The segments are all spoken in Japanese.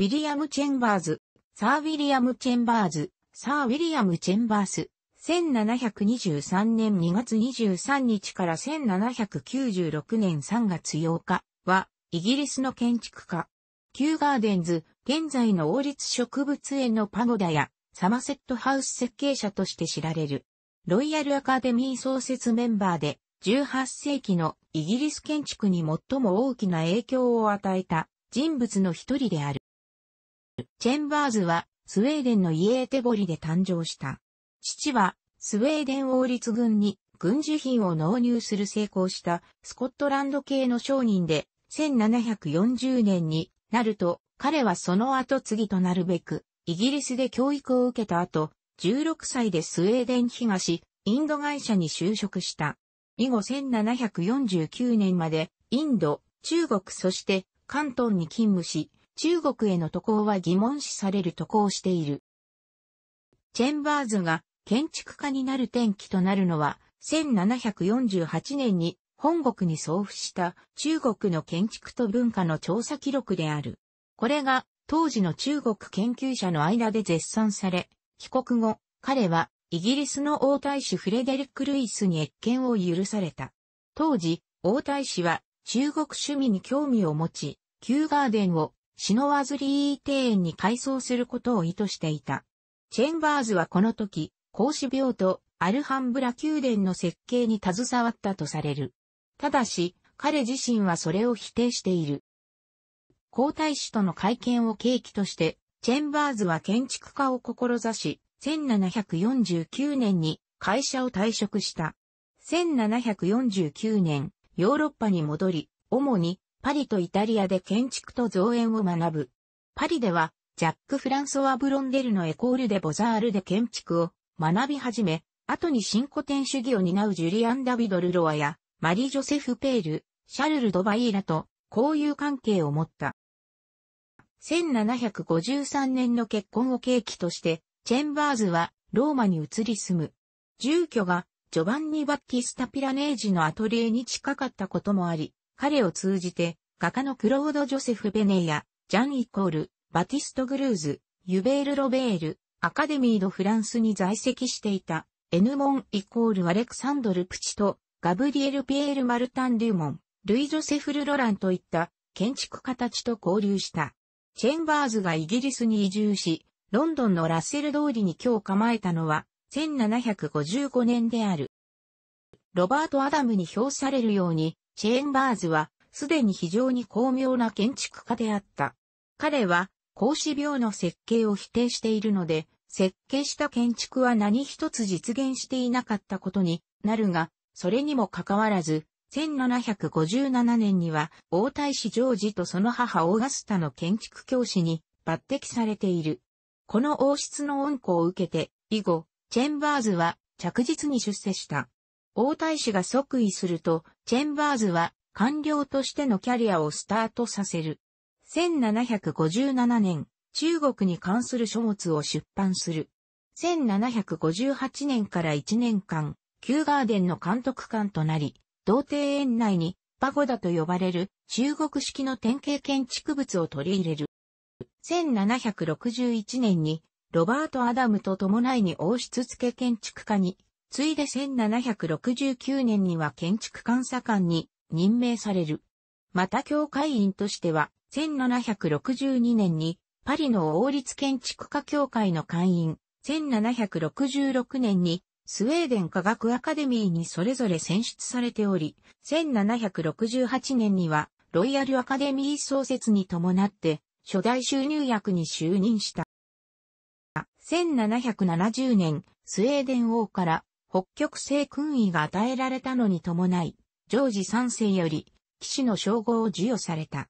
ウィリアム・チェンバーズ、サー・ウィリアム・チェンバーズ、サー・ウィリアム・チェンバース、1723年2月23日から1796年3月8日は、イギリスの建築家。キューガーデンズ、現在の王立植物園のパゴダや、サマセットハウス設計者として知られる。ロイヤルアカデミー創設メンバーで、18世紀のイギリス建築に最も大きな影響を与えた人物の一人である。チェンバーズはスウェーデンのイエーテボリで誕生した。父はスウェーデン王立軍に軍需品を納入する成功したスコットランド系の商人で1740年になると彼はその後継ぎとなるべくイギリスで教育を受けた後16歳でスウェーデン東インド会社に就職した。以後1749年までインド、中国そして関東に勤務し、中国への渡航は疑問視される渡航している。チェンバーズが建築家になる転機となるのは、1748年に本国に送付した中国の建築と文化の調査記録である。これが当時の中国研究者の間で絶賛され、帰国後、彼はイギリスの王太子フレデリック・ルイスに越見を許された。当時、王太子は中国趣味に興味を持ち、旧ガーデンをシノワズリー庭園に改装することを意図していた。チェンバーズはこの時、孔子病とアルハンブラ宮殿の設計に携わったとされる。ただし、彼自身はそれを否定している。皇太子との会見を契機として、チェンバーズは建築家を志し、1749年に会社を退職した。1749年、ヨーロッパに戻り、主にパリとイタリアで建築と造園を学ぶ。パリでは、ジャック・フランソワ・ブロンデルのエコールでボザールで建築を学び始め、後に新古典主義を担うジュリアン・ダビド・ルロアや、マリ・ジョセフ・ペール、シャルル・ドバイーラと交友関係を持った。1753年の結婚を契機として、チェンバーズはローマに移り住む。住居がジョバンニ・バッティスタ・ピラネージのアトリエに近かったこともあり、彼を通じて、画家のクロード・ジョセフ・ベネや、ジャン・イコール、バティスト・グルーズ、ユベール・ロベール、アカデミー・ド・フランスに在籍していた、エヌモン・イコール・アレクサンドル・プチと、ガブリエル・ピエール・マルタン・デューモン、ルイ・ジョセフル・ロランといった建築家たちと交流した。チェンバーズがイギリスに移住し、ロンドンのラッセル通りに今日構えたのは、1755年である。ロバート・アダムに評されるように、チェーンバーズは、すでに非常に巧妙な建築家であった。彼は、格子病の設計を否定しているので、設計した建築は何一つ実現していなかったことになるが、それにもかかわらず、1757年には王太子ジョージとその母オーガスタの建築教師に抜擢されている。この王室の恩子を受けて、以後、チェンバーズは着実に出世した。王太子が即位すると、チェンバーズは官僚としてのキャリアをスタートさせる。1757年、中国に関する書物を出版する。1758年から1年間、旧ガーデンの監督官となり、同庭園内にパゴダと呼ばれる中国式の典型建築物を取り入れる。1761年にロバート・アダムと伴いに王室付建築家についで1769年には建築監査官に任命される。また教会員としては、1762年にパリの王立建築家協会の会員、1766年にスウェーデン科学アカデミーにそれぞれ選出されており、1768年にはロイヤルアカデミー創設に伴って初代収入役に就任した。1770年、スウェーデン王から北極星勲位が与えられたのに伴い、ジョージ3世より、騎士の称号を授与された。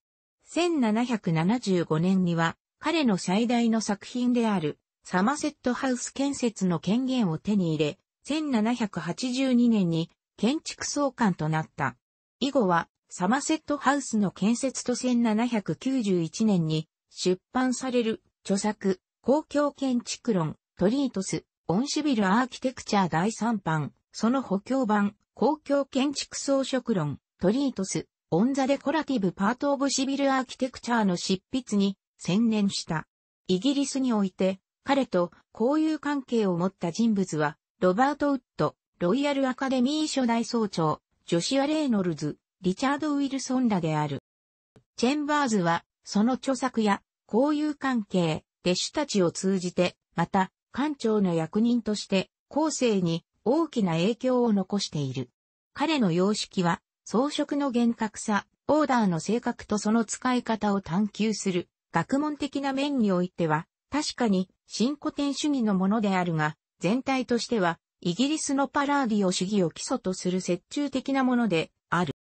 1775年には、彼の最大の作品である、サマセットハウス建設の権限を手に入れ、1782年に建築総監となった。以後は、サマセットハウスの建設と1791年に出版される著作、公共建築論、トリートス、オンシビルアーキテクチャ第3版、その補強版、公共建築装飾論、トリートス、オンザデコラティブパートオブシビルアーキテクチャーの執筆に専念した。イギリスにおいて、彼と交友関係を持った人物は、ロバート・ウッド、ロイヤル・アカデミー初代総長、ジョシア・レイノルズ、リチャード・ウィルソンらである。チェンバーズは、その著作や、交友関係、弟子たちを通じて、また、官長の役人として、後世に大きな影響を残している。彼の様式は、装飾の厳格さ、オーダーの性格とその使い方を探求する、学問的な面においては、確かに新古典主義のものであるが、全体としては、イギリスのパラーディオ主義を基礎とする折衷的なものである。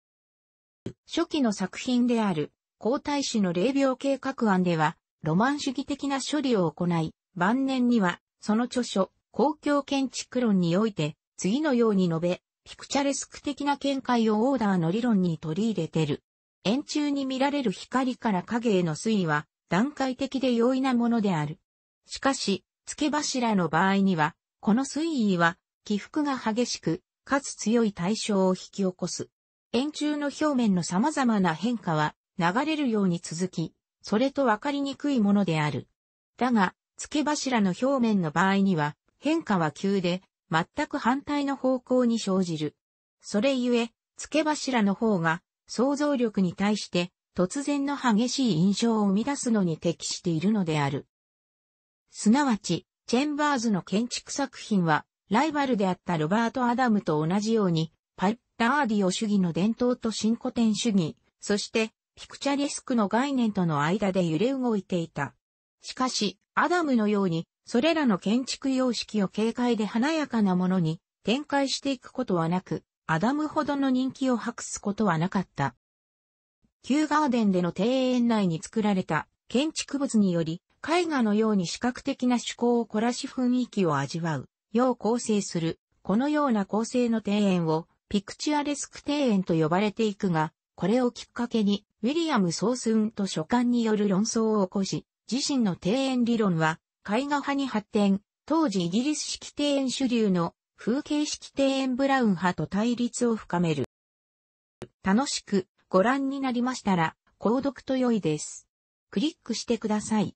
初期の作品である、皇太子の霊廟計画案では、ロマン主義的な処理を行い、晩年にはその著書、公共建築論において、次のように述べ、ピクチャレスク的な見解をオーダーの理論に取り入れてる。円柱に見られる光から影への推移は段階的で容易なものである。しかし、付け柱の場合には、この推移は起伏が激しく、かつ強い対象を引き起こす。円柱の表面の様々な変化は流れるように続き、それと分かりにくいものである。だが、付け柱の表面の場合には、変化は急で、全く反対の方向に生じる。それゆえ、付け柱の方が、想像力に対して、突然の激しい印象を生み出すのに適しているのである。すなわち、チェンバーズの建築作品は、ライバルであったロバート・アダムと同じように、パッダーディオ主義の伝統と新古典主義、そして、ピクチャレスクの概念との間で揺れ動いていた。しかし、アダムのように、それらの建築様式を軽快で華やかなものに展開していくことはなく、アダムほどの人気を博すことはなかった。旧ガーデンでの庭園内に作られた建築物により、絵画のように視覚的な趣向を凝らし雰囲気を味わう、よう構成する、このような構成の庭園を、ピクチュアレスク庭園と呼ばれていくが、これをきっかけに、ウィリアム・ソースウンと書簡による論争を起こし、自身の庭園理論は、絵画派に発展、当時イギリス式庭園主流の風景式庭園ブラウン派と対立を深める。楽しくご覧になりましたら、購読と良いです。クリックしてください。